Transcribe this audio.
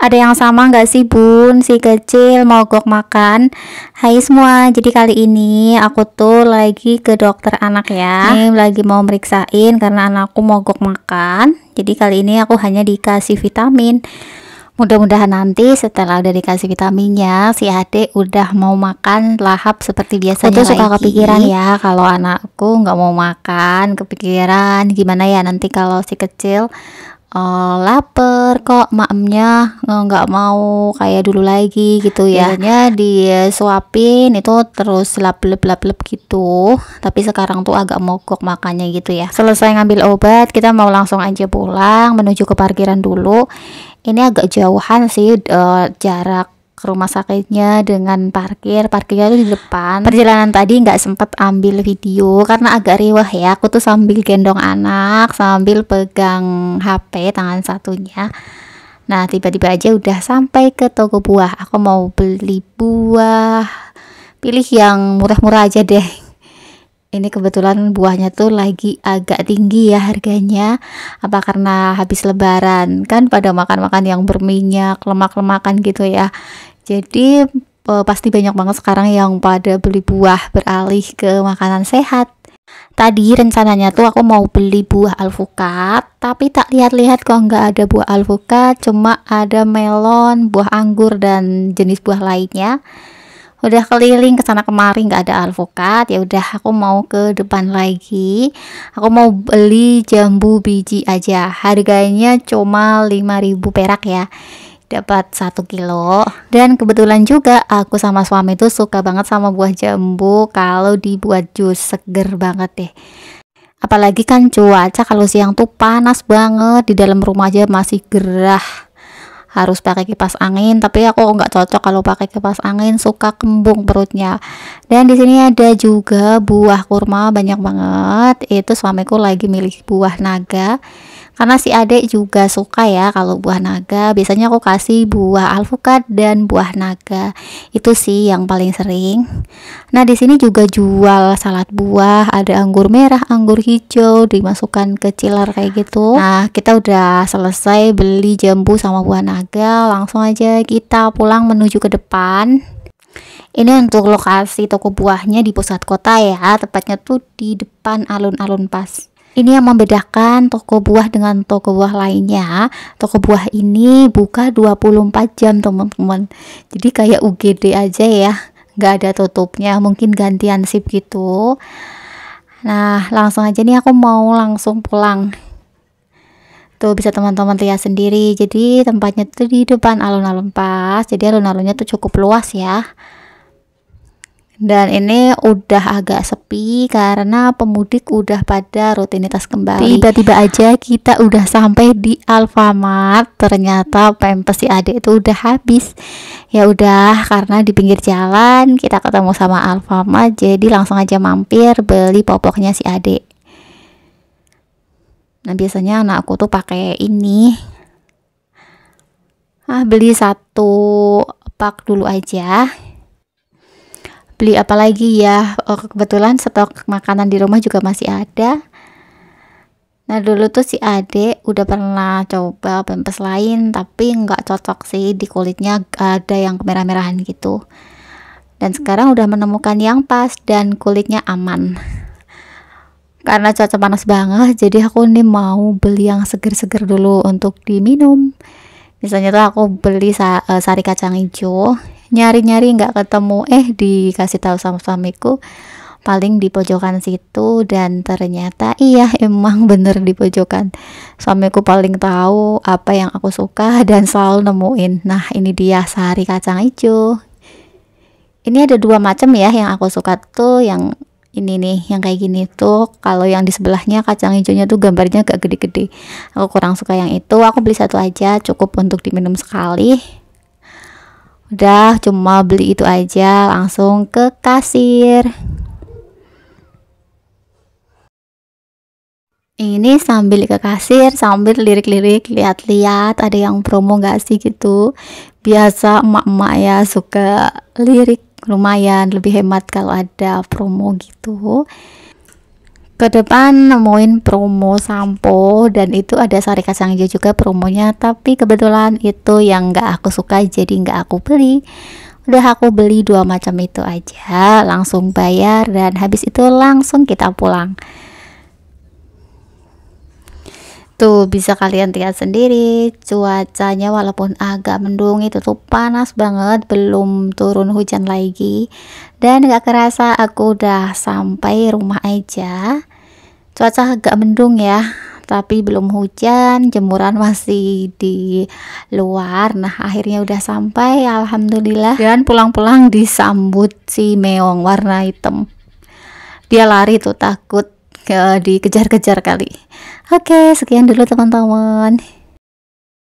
Ada yang sama nggak sih bun, si kecil mogok makan? Hai semua, jadi kali ini aku tuh lagi ke dokter anak ya Ini lagi mau meriksain karena anakku mogok makan Jadi kali ini aku hanya dikasih vitamin Mudah-mudahan nanti setelah udah dikasih vitaminnya, si adik udah mau makan lahap seperti biasanya Aku tuh suka lagi. kepikiran ya kalau anakku nggak mau makan, kepikiran gimana ya nanti kalau si kecil uh, lapar kok maknya nggak mau kayak dulu lagi gitu ya biasanya disuapin itu terus lap lap lap lap gitu tapi sekarang tuh agak mogok makannya gitu ya selesai ngambil obat kita mau langsung aja pulang menuju ke parkiran dulu ini agak jauhan sih uh, jarak ke rumah sakitnya dengan parkir parkirnya itu di depan perjalanan tadi nggak sempat ambil video karena agak riwah ya aku tuh sambil gendong anak sambil pegang HP tangan satunya nah tiba-tiba aja udah sampai ke toko buah aku mau beli buah pilih yang murah-murah aja deh ini kebetulan buahnya tuh lagi agak tinggi ya harganya apa karena habis lebaran kan pada makan-makan yang berminyak lemak-lemakan gitu ya jadi eh, pasti banyak banget sekarang yang pada beli buah beralih ke makanan sehat. Tadi rencananya tuh aku mau beli buah alpukat, tapi tak lihat-lihat kok nggak ada buah alpukat, cuma ada melon, buah anggur dan jenis buah lainnya. Udah keliling ke sana kemari nggak ada alpukat, ya udah aku mau ke depan lagi. Aku mau beli jambu biji aja. Harganya cuma 5000 perak ya dapat satu kilo dan kebetulan juga aku sama suami itu suka banget sama buah jambu kalau dibuat jus seger banget deh apalagi kan cuaca kalau siang tuh panas banget di dalam rumah aja masih gerah harus pakai kipas angin tapi aku nggak cocok kalau pakai kipas angin suka kembung perutnya dan di sini ada juga buah kurma banyak banget itu suamiku lagi milih buah naga karena si adek juga suka ya kalau buah naga biasanya aku kasih buah alpukat dan buah naga itu sih yang paling sering Nah, di sini juga jual salad buah, ada anggur merah, anggur hijau, dimasukkan ke chiller kayak gitu. Nah, kita udah selesai beli jambu sama buah naga, langsung aja kita pulang menuju ke depan. Ini untuk lokasi toko buahnya di pusat kota ya, tepatnya tuh di depan alun-alun pas. Ini yang membedakan toko buah dengan toko buah lainnya. Toko buah ini buka 24 jam, teman-teman. Jadi kayak UGD aja ya nggak ada tutupnya mungkin gantian sip gitu nah langsung aja nih aku mau langsung pulang tuh bisa teman-teman lihat sendiri jadi tempatnya tuh di depan alun-alun pas jadi alun-alunnya tuh cukup luas ya dan ini udah agak sepi karena pemudik udah pada rutinitas kembali tiba-tiba aja kita udah sampai di Alfamart ternyata pempes si adik itu udah habis ya udah karena di pinggir jalan kita ketemu sama Alfamart jadi langsung aja mampir beli popoknya si adik nah biasanya anakku tuh pakai ini ah beli satu pak dulu aja beli apa lagi ya oh, kebetulan stok makanan di rumah juga masih ada nah dulu tuh si ade udah pernah coba pempes lain tapi nggak cocok sih di kulitnya ada yang kemerah-merahan gitu dan sekarang udah menemukan yang pas dan kulitnya aman karena cuaca panas banget jadi aku nih mau beli yang seger-seger dulu untuk diminum misalnya tuh aku beli sa eh, sari kacang hijau nyari-nyari nggak ketemu eh dikasih tahu sama suamiku paling di pojokan situ dan ternyata iya emang bener di pojokan suamiku paling tahu apa yang aku suka dan selalu nemuin nah ini dia sari kacang hijau ini ada dua macam ya yang aku suka tuh yang ini nih yang kayak gini tuh kalau yang di sebelahnya kacang hijaunya tuh gambarnya agak gede-gede aku kurang suka yang itu aku beli satu aja cukup untuk diminum sekali udah cuma beli itu aja langsung ke kasir ini sambil ke kasir sambil lirik-lirik lihat-lihat ada yang promo gak sih gitu biasa emak-emak ya suka lirik lumayan lebih hemat kalau ada promo gitu ke depan nemuin promo sampo dan itu ada sari kacang hijau juga promonya tapi kebetulan itu yang nggak aku suka jadi nggak aku beli udah aku beli dua macam itu aja langsung bayar dan habis itu langsung kita pulang Tuh bisa kalian lihat sendiri cuacanya walaupun agak mendung itu tuh panas banget belum turun hujan lagi dan gak kerasa aku udah sampai rumah aja cuaca agak mendung ya tapi belum hujan jemuran masih di luar nah akhirnya udah sampai alhamdulillah dan pulang-pulang disambut si meong warna hitam dia lari tuh takut ke, dikejar-kejar kali. Oke, sekian dulu teman-teman.